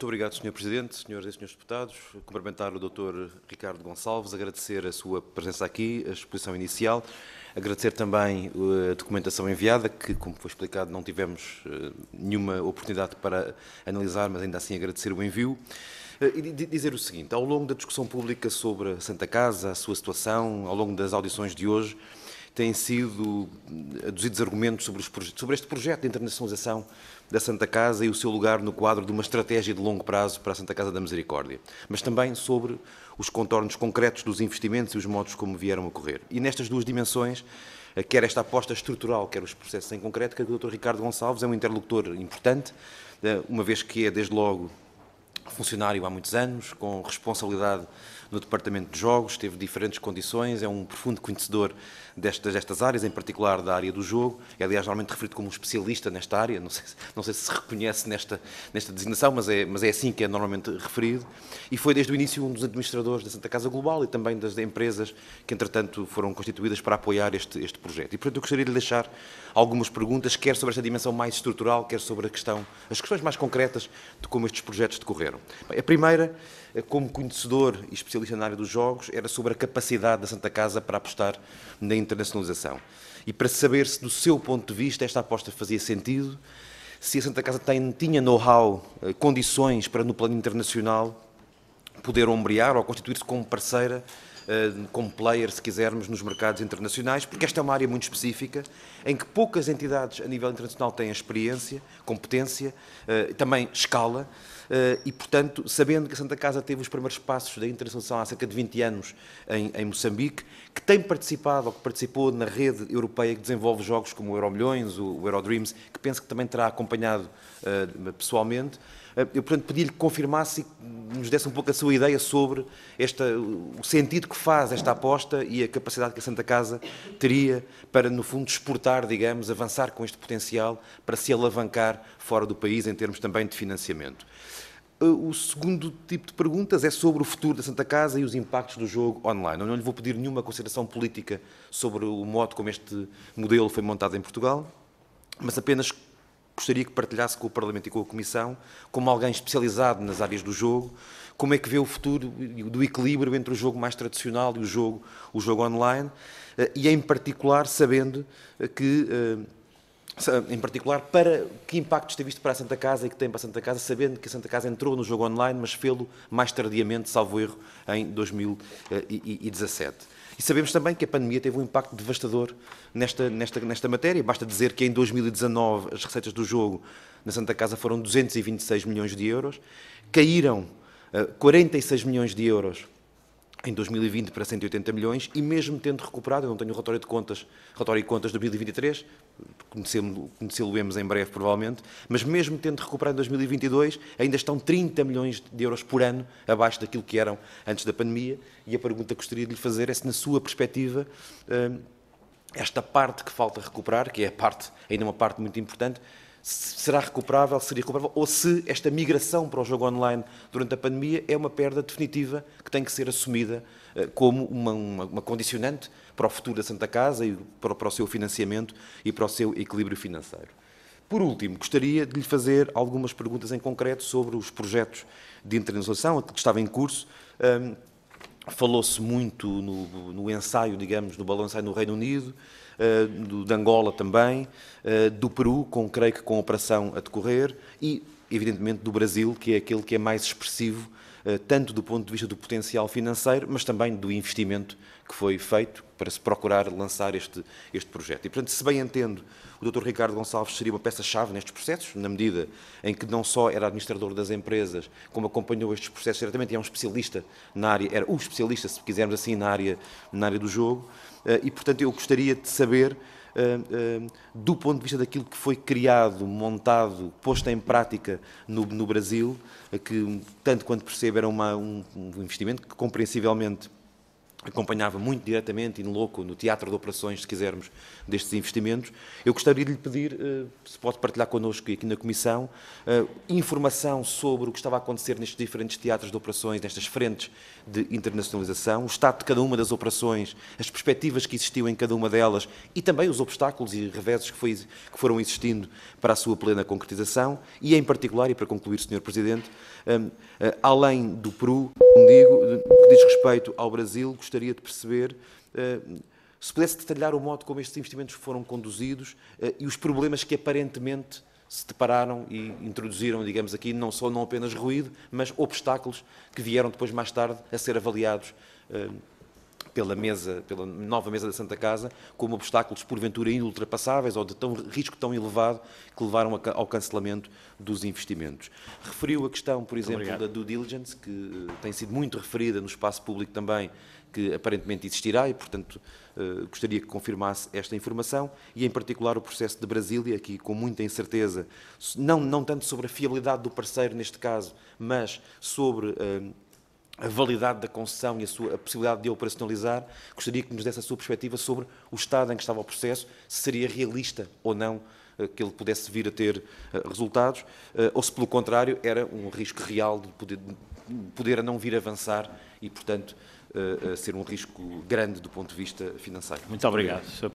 Muito obrigado, Sr. Presidente, Sras. e Srs. Deputados. Cumprimentar o Dr. Ricardo Gonçalves, agradecer a sua presença aqui, a exposição inicial, agradecer também eh, a documentação enviada, que, como foi explicado, não tivemos eh, nenhuma oportunidade para analisar, mas ainda assim agradecer o envio. Eh, e dizer o seguinte, ao longo da discussão pública sobre a Santa Casa, a sua situação, ao longo das audições de hoje, têm sido hum, aduzidos argumentos sobre, os, sobre este projeto de internacionalização da Santa Casa e o seu lugar no quadro de uma estratégia de longo prazo para a Santa Casa da Misericórdia, mas também sobre os contornos concretos dos investimentos e os modos como vieram a ocorrer. E nestas duas dimensões, eh, quer esta aposta estrutural, quer os processos em concreto, que o Dr. Ricardo Gonçalves é um interlocutor importante, eh, uma vez que é, desde logo, funcionário há muitos anos, com responsabilidade no departamento de jogos, teve diferentes condições, é um profundo conhecedor destas, destas áreas, em particular da área do jogo. É, aliás, normalmente referido como um especialista nesta área, não sei, não sei se se reconhece nesta, nesta designação, mas é, mas é assim que é normalmente referido. E foi desde o início um dos administradores da Santa Casa Global e também das empresas que, entretanto, foram constituídas para apoiar este, este projeto. E, portanto, eu gostaria de deixar algumas perguntas, quer sobre esta dimensão mais estrutural, quer sobre a questão, as questões mais concretas de como estes projetos decorreram. A primeira, eh, como conhecedor e especialista na área dos jogos, era sobre a capacidade da Santa Casa para apostar na internacionalização. E para saber se, do seu ponto de vista, esta aposta fazia sentido, se a Santa Casa tem, tinha know-how, eh, condições para, no plano internacional, poder ombrear ou constituir-se como parceira eh, como player, se quisermos, nos mercados internacionais, porque esta é uma área muito específica, em que poucas entidades a nível internacional têm experiência, competência, eh, também escala, eh, e, portanto, sabendo que a Santa Casa teve os primeiros passos da internacionalização há cerca de 20 anos em, em Moçambique, que tem participado ou que participou na rede europeia que desenvolve jogos como o Euromilhões, o, o Eurodreams, que penso que também terá acompanhado pessoalmente, eu, portanto, pedi-lhe que confirmasse e nos desse um pouco a sua ideia sobre esta, o sentido que faz esta aposta e a capacidade que a Santa Casa teria para, no fundo, exportar, digamos, avançar com este potencial para se alavancar fora do país em termos também de financiamento? Eh, o segundo tipo de perguntas é sobre o futuro da Santa Casa e os impactos do jogo online. Eu não lhe vou pedir nenhuma consideração política sobre o modo como este modelo foi montado em Portugal, mas apenas gostaria que partilhasse com o Parlamento e com a Comissão, como alguém especializado nas áreas do jogo, como é que vê o futuro do equilíbrio entre o jogo mais tradicional e o jogo, o jogo online, eh, e em particular sabendo eh, que eh, em particular, para que impactos tem visto para a Santa Casa e que tem para a Santa Casa, sabendo que a Santa Casa entrou no jogo online, mas fê-lo mais tardiamente, salvo erro, em 2017. E sabemos também que a pandemia teve um impacto devastador nesta, nesta, nesta matéria. Basta dizer que em 2019 as receitas do jogo na Santa Casa foram 226 milhões de euros, caíram uh, eh, 46 milhões de euros em 2020 para 180 milhões e mesmo tendo recuperado, eu não tenho o relatório de contas, relatório de contas de 2023, conhecê-lo-emos em breve provavelmente, mas mesmo tendo recuperado em 2022, ainda estão 30 milhões de euros por ano abaixo daquilo que eram antes da pandemia e a pergunta que gostaria de lhe fazer é se na sua perspectiva hum, esta parte que falta recuperar, que é a parte, ainda uma parte muito importante, será recuperável, seria recuperável, ou se esta migração para o jogo online durante a pandemia é uma perda definitiva que tem que ser assumida eh, como uma, uma, uma condicionante para o futuro da Santa Casa e para, para o seu financiamento e para o seu equilíbrio financeiro. Por último, gostaria de lhe fazer algumas perguntas em concreto sobre os projetos de internacionalização que estava em curso ehm, Falou-se muito no, no, ensaio, digamos, no balão ensaio no Reino Unido, uh, do, de Angola também, uh, do Peru, com, creio que com a operação a decorrer, e, evidentemente, do Brasil, que é aquele que é mais expressivo eh, tanto do ponto de vista do potencial financeiro, mas também do investimento que foi feito para se procurar lançar este, este projeto. E, portanto, se bem entendo, o Dr. Ricardo Gonçalves seria uma peça-chave nestes processos, na medida em que não só era administrador das empresas, como acompanhou estes processos diretamente, é um especialista na área, era o especialista, se quisermos assim, na área, na área do jogo, eh, e, portanto, eu gostaria de saber do ponto de vista daquilo que foi criado, montado, posto em prática no, no Brasil, que, tanto quanto percebo, era uma, um, um investimento que, compreensivelmente, acompanhava muito diretamente, no louco, no teatro de operações, se quisermos, destes investimentos, eu gostaria de lhe pedir, eh, se pode partilhar connosco aqui na Comissão, eh, informação sobre o que estava a acontecer nestes diferentes teatros de operações, nestas frentes de internacionalização, o estado de cada uma das operações, as perspectivas que existiam em cada uma delas e também os obstáculos e reveses que, foi, que foram existindo para a sua plena concretização e, em particular, e para concluir, Sr. Presidente, eh, além do Peru... Como digo, que diz respeito ao Brasil, gostaria de perceber eh, se pudesse detalhar o modo como estes investimentos foram conduzidos eh, e os problemas que aparentemente se depararam e introduziram, digamos aqui, não só não apenas ruído, mas obstáculos que vieram depois mais tarde a ser avaliados eh, pela mesa, pela nova mesa da Santa Casa, como obstáculos porventura inultrapassáveis ou de tão, risco tão elevado que levaram ao cancelamento dos investimentos. Referiu a questão, por exemplo, da due diligence, que eh, tem sido muito referida no espaço público também, que aparentemente existirá e, portanto, eh, gostaria que confirmasse esta informação e, em particular, o processo de Brasília, aqui com muita incerteza, não, não tanto sobre a fiabilidade do parceiro neste caso, mas sobre eh, a validade da concessão e a, sua, a, possibilidade de a operacionalizar, gostaria que nos desse a sua perspectiva sobre o estado em que estava o processo, se seria realista ou não eh, que ele pudesse vir a ter eh, resultados, eh, ou se, pelo contrário, era um risco real de poder, de poder a não vir avançar e, portanto, ser um risco grande do ponto de vista financeiro. Muito obrigado, Sr.